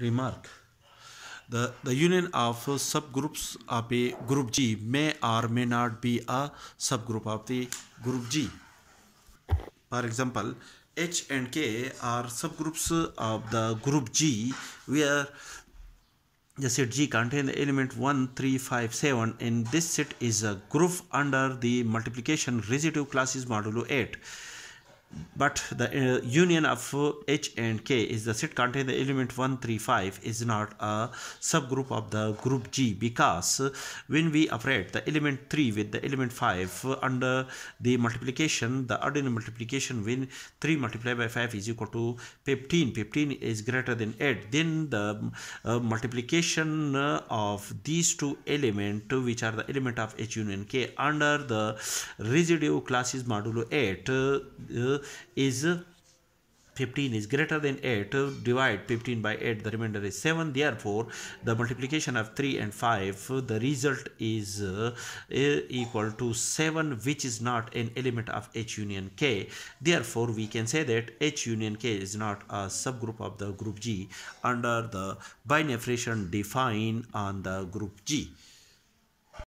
Remark the, the union of subgroups of a group G may or may not be a subgroup of the group G. For example, H and K are subgroups of the group G where the set G contains the element 1, 3, 5, 7 and this set is a group under the multiplication residue classes modulo 8 but the uh, union of H and K is the set containing the element 135 is not a subgroup of the group G because when we operate the element 3 with the element 5 under the multiplication the ordinary multiplication when 3 multiplied by 5 is equal to 15 15 is greater than 8 then the uh, multiplication of these two elements which are the element of H union K under the residue classes modulo 8 uh, is 15 is greater than 8 divide 15 by 8 the remainder is 7 therefore the multiplication of 3 and 5 the result is uh, equal to 7 which is not an element of h union k therefore we can say that h union k is not a subgroup of the group g under the binary defined on the group g